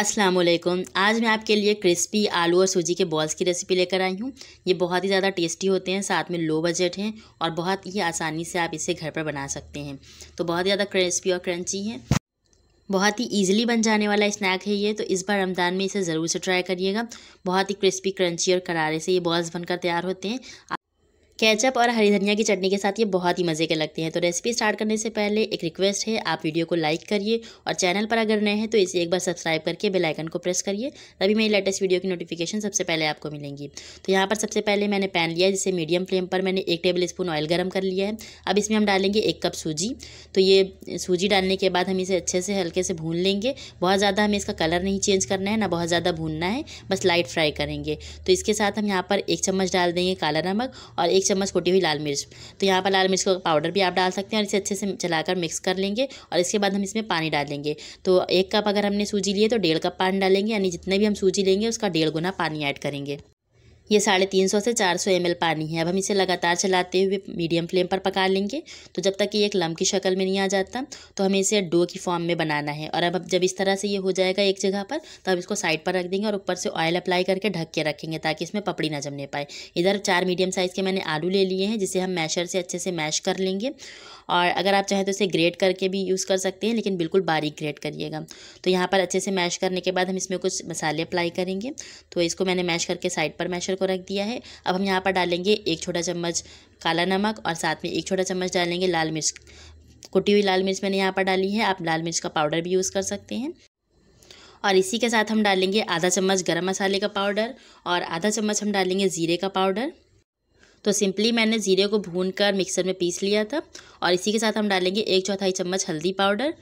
अस्सलाम वालेकुम आज मैं आपके लिए क्रिस्पी आलू और सूजी के बॉल्स की रेसिपी लेकर आई हूँ ये बहुत ही ज़्यादा टेस्टी होते हैं साथ में लो बजट हैं और बहुत ही आसानी से आप इसे घर पर बना सकते हैं तो बहुत ही ज़्यादा क्रिस्पी और क्रंची है बहुत ही ईजिली बन जाने वाला स्नैक है ये तो इस बार रमज़ान में इसे ज़रूर से ट्राई करिएगा बहुत ही क्रिस्पी क्रंची और करारे से ये बॉल्स बनकर तैयार होते हैं केचप और हरी धनिया की चटनी के साथ ये बहुत ही मज़े के लगते हैं तो रेसिपी स्टार्ट करने से पहले एक रिक्वेस्ट है आप वीडियो को लाइक करिए और चैनल पर अगर नए हैं तो इसे एक बार सब्सक्राइब करके बेल आइकन को प्रेस करिए तभी मेरी लेटेस्ट वीडियो की नोटिफिकेशन सबसे पहले आपको मिलेंगी तो यहाँ पर सबसे पहले मैंने पैन लिया है जिसे मीडियम फ्लेम पर मैंने एक टेबल स्पून ऑयल गर्म कर लिया है अब इसमें हम डालेंगे एक कप सूजी तो ये सूजी डालने के बाद हम इसे अच्छे से हल्के से भून लेंगे बहुत ज़्यादा हमें इसका कलर नहीं चेंज करना है ना बहुत ज़्यादा भूनना है बस लाइट फ्राई करेंगे तो इसके साथ हम यहाँ पर एक चम्मच डाल देंगे काला नमक और एक एक चम्मच कुटी हुई लाल मिर्च तो यहाँ पर लाल मिर्च का पाउडर भी आप डाल सकते हैं और इसे अच्छे से चलाकर मिक्स कर लेंगे और इसके बाद हम इसमें पानी डालेंगे तो एक कप अगर हमने सूजी लिए तो डेढ़ कप पानी डालेंगे यानी जितने भी हम सूजी लेंगे उसका डेढ़ गुना पानी ऐड करेंगे ये साढ़े तीन सौ से चार सौ एम पानी है अब हम इसे लगातार चलाते हुए मीडियम फ्लेम पर पका लेंगे तो जब तक ये एक लम की शक्ल में नहीं आ जाता तो हमें इसे डो की फॉर्म में बनाना है और अब जब इस तरह से ये हो जाएगा एक जगह पर तो हम इसको साइड पर रख देंगे और ऊपर से ऑयल अप्लाई करके ढक के रखेंगे ताकि इसमें पपड़ी ना जमने पाए इधर चार मीडियम साइज़ के मैंने आलू ले लिए हैं जिसे हम मैशर से अच्छे से मैश कर लेंगे और अगर आप चाहें तो इसे ग्रेट करके भी यूज़ कर सकते हैं लेकिन बिल्कुल बारीक ग्रेट करिएगा तो यहाँ पर अच्छे से मैश करने के बाद हम इसमें कुछ मसाले अप्लाई करेंगे तो इसको मैंने मैश करके साइड पर मैशर मिक्सचर को रख दिया है अब हम यहाँ पर डालेंगे एक छोटा चम्मच काला नमक और साथ में एक छोटा चम्मच डालेंगे लाल मिर्च कुटी हुई लाल मिर्च मैंने यहाँ पर डाली है आप लाल मिर्च का पाउडर भी यूज़ कर सकते हैं और इसी के साथ हम डालेंगे आधा चम्मच गरम मसाले का पाउडर और आधा चम्मच हम डालेंगे ज़ीरे का पाउडर तो सिंपली मैंने ज़ीरे को भून कर मिक्सर में पीस लिया था और इसी के साथ हम डालेंगे एक चौथाई चम्मच हल्दी पाउडर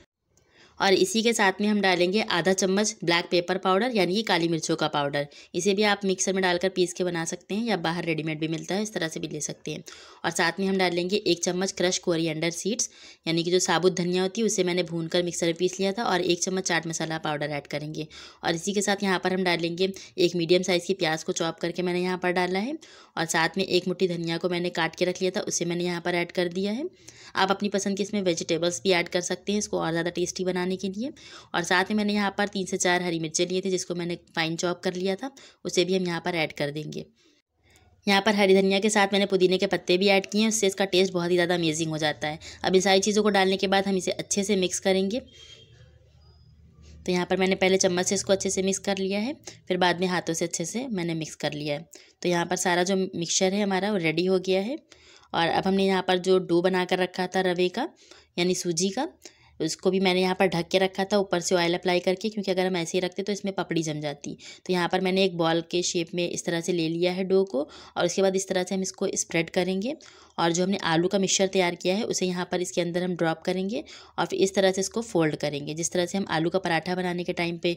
और इसी के साथ में हम डालेंगे आधा चम्मच ब्लैक पेपर पाउडर यानी कि काली मिर्चों का पाउडर इसे भी आप मिक्सर में डालकर पीस के बना सकते हैं या बाहर रेडीमेड भी मिलता है इस तरह से भी ले सकते हैं और साथ में हम डालेंगे एक चम्मच क्रश कोरिएंडर सीड्स यानी कि जो साबुत धनिया होती है उसे मैंने भून कर मिक्सर में पीस लिया था और एक चम्मच चाट मसाला पाउडर ऐड करेंगे और इसी के साथ यहाँ पर हम डालेंगे एक मीडियम साइज़ की प्याज को चॉप करके मैंने यहाँ पर डाला है और साथ में एक मुट्ठी धनिया को मैंने काट के रख लिया था उसे मैंने यहाँ पर ऐड कर दिया है आप अपनी पसंद की इसमें वेजिटेबल्स भी ऐड कर सकते हैं इसको और ज़्यादा टेस्टी बना बनाने के लिए और साथ ही मैंने यहाँ पर तीन से चार हरी मिर्चें लिए थे जिसको मैंने फाइन चॉप कर लिया था उसे भी हम यहाँ पर ऐड कर देंगे यहाँ पर हरी धनिया के साथ मैंने पुदीने के पत्ते भी ऐड किए हैं उससे इसका टेस्ट बहुत ही ज़्यादा अमेजिंग हो जाता है अब इन सारी चीज़ों को डालने के बाद हम इसे अच्छे से मिक्स करेंगे तो यहाँ पर मैंने पहले चम्मच से इसको अच्छे से मिक्स कर लिया है फिर बाद में हाथों से अच्छे से मैंने मिक्स कर लिया है तो यहाँ पर सारा जो मिक्सचर है हमारा वो रेडी हो गया है और अब हमने यहाँ पर जो डो बना कर रखा था रवे का यानी सूजी का उसको भी मैंने यहाँ पर ढक के रखा था ऊपर से ऑयल अप्लाई करके क्योंकि अगर हम ऐसे ही रखते तो इसमें पपड़ी जम जाती तो यहाँ पर मैंने एक बॉल के शेप में इस तरह से ले लिया है डो को और उसके बाद इस तरह से हम इसको स्प्रेड करेंगे और जो हमने आलू का मिक्सचर तैयार किया है उसे यहाँ पर इसके अंदर हम ड्रॉप करेंगे और फिर इस तरह से इसको फोल्ड करेंगे जिस तरह से हम आलू का पराठा बनाने के टाइम पर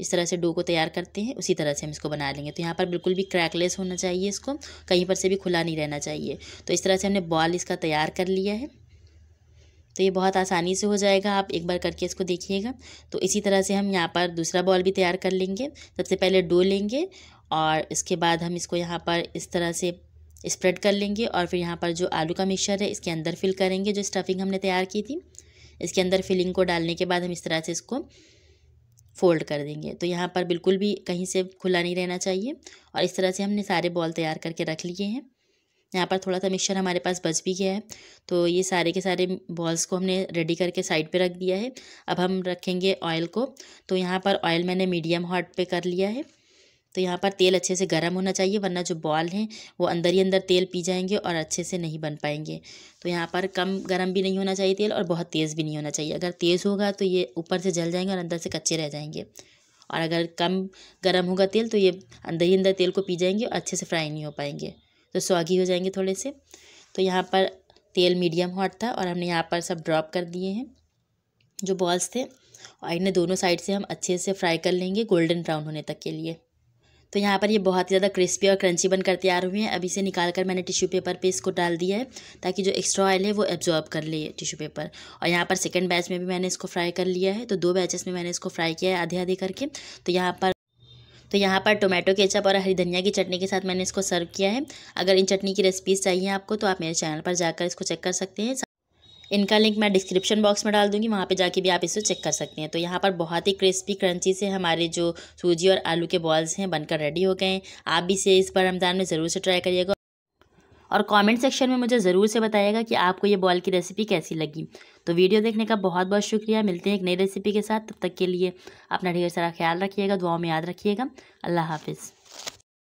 इस तरह से डो को तैयार करते हैं उसी तरह से हम इसको बना लेंगे तो यहाँ पर बिल्कुल भी क्रैकलेस होना चाहिए इसको कहीं पर से भी खुला नहीं रहना चाहिए तो इस तरह से हमने बॉल इसका तैयार कर लिया है तो ये बहुत आसानी से हो जाएगा आप एक बार करके इसको देखिएगा तो इसी तरह से हम यहाँ पर दूसरा बॉल भी तैयार कर लेंगे सबसे पहले डो लेंगे और इसके बाद हम इसको यहाँ पर इस तरह से स्प्रेड कर लेंगे और फिर यहाँ पर जो आलू का मिक्सचर है इसके अंदर फिल करेंगे जो स्टफिंग हमने तैयार की थी इसके अंदर फिलिंग को डालने के बाद हम इस तरह से इसको फोल्ड कर देंगे तो यहाँ पर बिल्कुल भी कहीं से खुला नहीं रहना चाहिए और इस तरह से हमने सारे बॉल तैयार करके रख लिए हैं यहाँ पर थोड़ा सा मिक्सर हमारे पास बच भी गया है तो ये सारे के सारे बॉल्स को हमने रेडी करके साइड पे रख दिया है अब हम रखेंगे ऑयल को तो यहाँ पर ऑयल मैंने मीडियम हॉट पे कर लिया है तो यहाँ पर तेल अच्छे से गर्म होना चाहिए वरना जो बॉल हैं वो अंदर ही अंदर तेल पी जाएंगे और अच्छे से नहीं बन पाएंगे तो यहाँ पर कम गर्म भी नहीं होना चाहिए तेल और बहुत तेज़ भी नहीं होना चाहिए अगर तेज़ होगा तो ये ऊपर से जल जाएंगे और अंदर से कच्चे रह जाएंगे और अगर कम गर्म होगा तेल तो ये अंदर ही अंदर तेल को पी जाएंगे और अच्छे से फ्राई नहीं हो पाएंगे तो स्वागी हो जाएंगे थोड़े से तो यहाँ पर तेल मीडियम हॉट था और हमने यहाँ पर सब ड्रॉप कर दिए हैं जो बॉल्स थे और इन्हें दोनों साइड से हम अच्छे से फ्राई कर लेंगे गोल्डन ब्राउन होने तक के लिए तो यहाँ पर ये बहुत ही ज़्यादा क्रिस्पी और क्रंची बनकर तैयार हुए हैं अभी से निकाल कर मैंने टिश्यू पेपर पे इसको डाल दिया है ताकि जो एक्स्ट्रा ऑयल है वो एब्जॉर्ब कर ले टिश्यू पेपर और यहाँ पर सेकंड बैच में भी मैंने इसको फ्राई कर लिया है तो दो बैचेस में मैंने इसको फ्राई किया है आधे आधे करके तो यहाँ पर तो यहाँ पर टोमेटो केचप और हरी धनिया की चटनी के साथ मैंने इसको सर्व किया है अगर इन चटनी की रेसिपीज़ चाहिए आपको तो आप मेरे चैनल पर जाकर इसको चेक कर सकते हैं इनका लिंक मैं डिस्क्रिप्शन बॉक्स में डाल दूंगी वहाँ पे जाके भी आप इसे चेक कर सकते हैं तो यहाँ पर बहुत ही क्रिस्पी क्रंची से हमारे जो सूजी और आलू के बॉल्स हैं बनकर रेडी हो गए हैं आप भी इसे इस पर रमज़ान में ज़रूर से ट्राई करिएगा और कमेंट सेक्शन में मुझे ज़रूर से बताएगा कि आपको ये बॉल की रेसिपी कैसी लगी तो वीडियो देखने का बहुत बहुत शुक्रिया मिलते हैं एक नई रेसिपी के साथ तब तक के लिए अपना ढेर सारा ख्याल रखिएगा दुआओं में याद रखिएगा अल्लाह हाफिज़